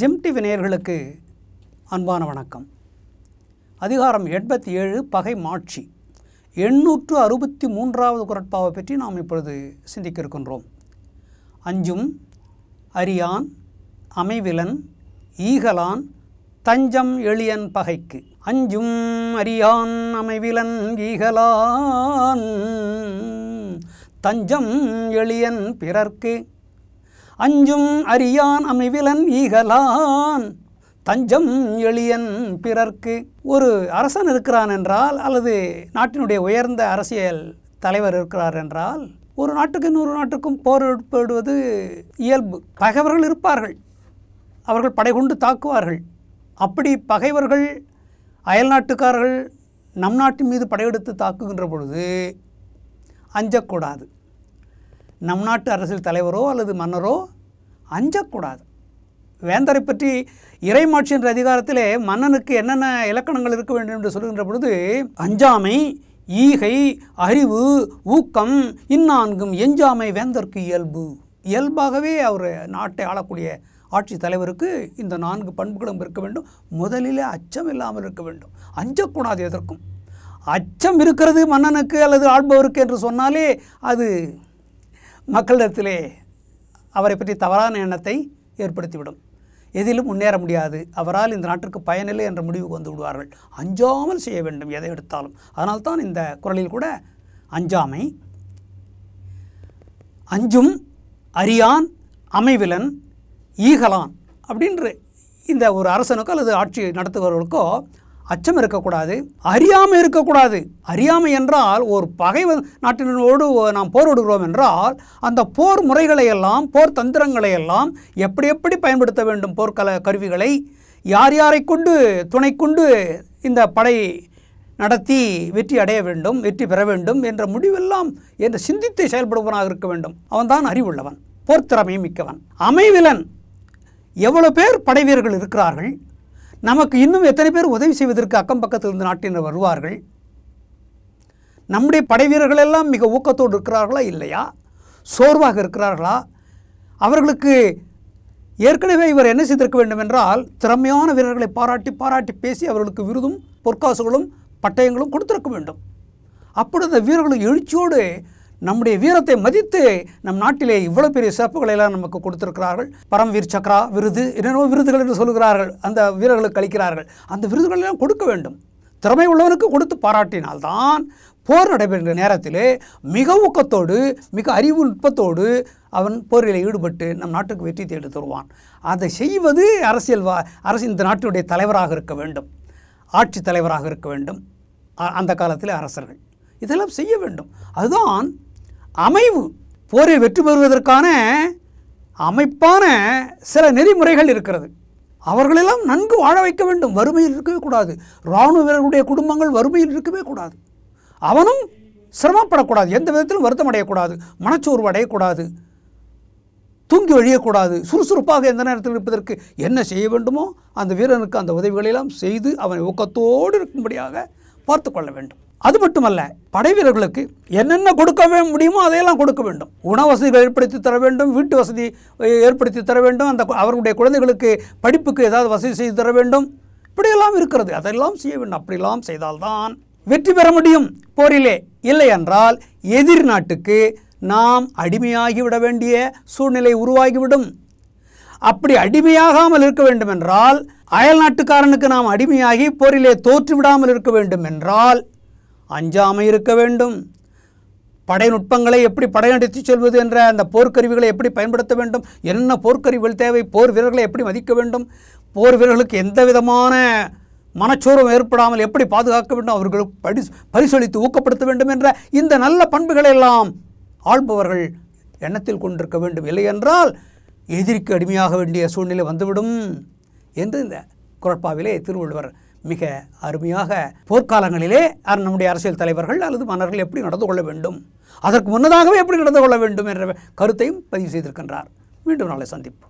ஜிம்டி வினையர்களுக்கு அன்பான வணக்கம் அதிகாரம் எண்பத்தி ஏழு பகை மாட்சி எண்ணூற்று அறுபத்தி மூன்றாவது குரட்பாவை பற்றி நாம் இப்பொழுது சிந்திக்க இருக்கின்றோம் அஞ்சும் அரியான் அமைவிலன் ஈகலான் தஞ்சம் எளியன் பகைக்கு அஞ்சும் அரியான் அமைவிலன் ஈகலான் தஞ்சம் எளியன் பிறர்க்கு அஞ்சும் அறியான் அமைவிலன் ஈகலான் தஞ்சம் எளியன் பிறர்க்கு ஒரு அரசன் இருக்கிறான் என்றால் அல்லது நாட்டினுடைய உயர்ந்த அரசியல் தலைவர் இருக்கிறார் என்றால் ஒரு நாட்டுக்கு இன்னொரு நாட்டுக்கும் போர் ஏற்படுவது இயல்பு பகைவர்கள் இருப்பார்கள் அவர்கள் படை கொண்டு தாக்குவார்கள் அப்படி பகைவர்கள் அயல் நாட்டுக்காரர்கள் நம் நாட்டின் மீது படையெடுத்து தாக்குகின்ற பொழுது அஞ்சக்கூடாது நம் நாட்டு அரசியல் தலைவரோ அல்லது மன்னரோ அஞ்சக்கூடாது வேந்தரை பற்றி இறைமாட்சி என்ற அதிகாரத்திலே மன்னனுக்கு என்னென்ன இலக்கணங்கள் இருக்க வேண்டும் என்று சொல்கின்ற பொழுது அஞ்சாமை ஈகை அறிவு ஊக்கம் இந்நான்கும் எஞ்சாமை வேந்தற்கு இயல்பு இயல்பாகவே அவர் நாட்டை ஆளக்கூடிய ஆட்சி தலைவருக்கு இந்த நான்கு பண்புகளும் இருக்க வேண்டும் முதலிலே அச்சம் இல்லாமல் இருக்க வேண்டும் அஞ்சக்கூடாது எதற்கும் அச்சம் இருக்கிறது மன்னனுக்கு அல்லது ஆள்பவருக்கு என்று சொன்னாலே அது மக்களிடத்திலே அவரை பற்றி தவறான எண்ணத்தை ஏற்படுத்திவிடும் எதிலும் முன்னேற முடியாது அவரால் இந்த நாட்டிற்கு பயனில்லை என்ற முடிவுக்கு வந்து விடுவார்கள் அஞ்சாமல் செய்ய வேண்டும் எதை எடுத்தாலும் அதனால்தான் இந்த குரலில் கூட அஞ்சாமை அஞ்சும் அரியான் அமைவிலன் ஈகலான் அப்படின்று இந்த ஒரு அரசனுக்கோ அல்லது ஆட்சி நடத்துபவர்களுக்கோ அச்சம் இருக்கக்கூடாது அறியாமல் இருக்கக்கூடாது அறியாமை என்றால் ஒரு பகை நாட்டினரோடு நாம் போரிடுகிறோம் என்றால் அந்த போர் முறைகளை எல்லாம் போர் தந்திரங்களை எல்லாம் எப்படி எப்படி பயன்படுத்த வேண்டும் போர்க்கல கருவிகளை யார் யாரை கொண்டு துணை கொண்டு இந்த படை நடத்தி வெற்றி அடைய வேண்டும் வெற்றி பெற வேண்டும் என்ற முடிவெல்லாம் என்று சிந்தித்து செயல்படுபவனாக இருக்க வேண்டும் அவன்தான் அறிவுள்ளவன் போர்த்திறமை மிக்கவன் அமைவிலன் எவ்வளோ பேர் படை வீரர்கள் இருக்கிறார்கள் நமக்கு இன்னும் எத்தனை பேர் உதவி செய்வதற்கு அக்கம் பக்கத்தில் இருந்து நாட்டினர் வருவார்கள் நம்முடைய படை வீரர்கள் எல்லாம் மிக ஊக்கத்தோடு இருக்கிறார்களா இல்லையா சோர்வாக இருக்கிறார்களா அவர்களுக்கு ஏற்கனவே இவர் என்ன செய்திருக்க வேண்டும் என்றால் திறமையான வீரர்களை பாராட்டி பாராட்டி பேசி அவர்களுக்கு விருதும் பொற்காசுகளும் பட்டயங்களும் கொடுத்திருக்க வேண்டும் அப்படி அந்த வீரர்களும் எழுச்சியோடு நம்முடைய வீரத்தை மதித்து நம் நாட்டிலே இவ்வளோ பெரிய சிறப்புகளை எல்லாம் நமக்கு கொடுத்திருக்கிறார்கள் பரம்வீர் சக்ரா விருது என்னென்ன விருதுகள் என்று சொல்கிறார்கள் அந்த வீரர்களுக்கு அளிக்கிறார்கள் அந்த விருதுகளெல்லாம் கொடுக்க வேண்டும் திறமை உள்ளவனுக்கு கொடுத்து பாராட்டினால்தான் போர் நடைபெறுகிற நேரத்திலே மிக ஊக்கத்தோடு மிக அறிவு நுட்பத்தோடு அவன் போரில் ஈடுபட்டு நம் நாட்டுக்கு வெற்றி தேடி தருவான் அதை செய்வது அரசியல் வா அரசு இந்த நாட்டினுடைய தலைவராக இருக்க வேண்டும் ஆட்சி தலைவராக இருக்க வேண்டும் அந்த காலத்தில் அரசர்கள் இதெல்லாம் செய்ய வேண்டும் அதுதான் அமைவு போரில் வெற்றி பெறுவதற்கான அமைப்பான சில நெறிமுறைகள் இருக்கிறது அவர்களெல்லாம் நன்கு வாழ வைக்க வேண்டும் வறுமையில் இருக்கவே கூடாது இராணுவ வீரர்களுடைய குடும்பங்கள் வறுமையில் இருக்கவே கூடாது அவனும் சிரமப்படக்கூடாது எந்த விதத்திலும் வருத்தம் அடையக்கூடாது மனச்சோர்வு அடையக்கூடாது தூங்கி வழியக்கூடாது சுறுசுறுப்பாக எந்த நேரத்தில் இருப்பதற்கு என்ன செய்ய வேண்டுமோ அந்த வீரனுக்கு அந்த உதவிகளெல்லாம் செய்து அவனை ஊக்கத்தோடு இருக்கும்படியாக பார்த்து கொள்ள வேண்டும் அது மட்டுமல்ல படை வீரர்களுக்கு என்னென்ன கொடுக்கவே முடியுமோ அதையெல்லாம் கொடுக்க வேண்டும் உணவு வசதிகள் ஏற்படுத்தி தர வேண்டும் வீட்டு வசதி ஏற்படுத்தி தர வேண்டும் அந்த அவர்களுடைய குழந்தைகளுக்கு படிப்புக்கு ஏதாவது வசதி செய்து தர வேண்டும் இப்படியெல்லாம் இருக்கிறது அதெல்லாம் செய்ய வேண்டும் அப்படிலாம் செய்தால்தான் வெற்றி பெற முடியும் போரிலே இல்லை என்றால் எதிர் நாட்டுக்கு நாம் அடிமையாகிவிட வேண்டிய சூழ்நிலை உருவாகிவிடும் அப்படி அடிமையாகாமல் இருக்க வேண்டும் என்றால் அயல் நாட்டுக்காரனுக்கு நாம் அடிமையாகி போரிலே தோற்றுவிடாமல் இருக்க வேண்டும் என்றால் அஞ்சாமை இருக்க வேண்டும் படை நுட்பங்களை எப்படி படையெடுத்து செல்வது என்ற அந்த போர்க்கருவிகளை எப்படி பயன்படுத்த வேண்டும் என்ன போர்க்கருவிகள் தேவை போர் வீரர்களை எப்படி மதிக்க வேண்டும் போர் வீரர்களுக்கு எந்த விதமான மனச்சோர்வம் ஏற்படாமல் எப்படி பாதுகாக்க வேண்டும் அவர்களுக்கு படி பரிசளித்து ஊக்கப்படுத்த வேண்டும் என்ற இந்த நல்ல பண்புகளை எல்லாம் ஆள்பவர்கள் எண்ணத்தில் கொண்டிருக்க வேண்டும் இல்லை என்றால் எதிரிக்கு அடிமையாக வேண்டிய சூழ்நிலை வந்துவிடும் என்று இந்த குரட்பாவிலே திருவள்ளுவர் மிக அருமையாக போர்க்காலங்களிலே நம்முடைய அரசியல் தலைவர்கள் அல்லது மன்னர்கள் எப்படி நடந்து கொள்ள வேண்டும் அதற்கு முன்னதாகவே எப்படி நடந்து கொள்ள வேண்டும் என்ற கருத்தையும் பதிவு செய்திருக்கின்றார் மீண்டும் நாளை சந்திப்போம்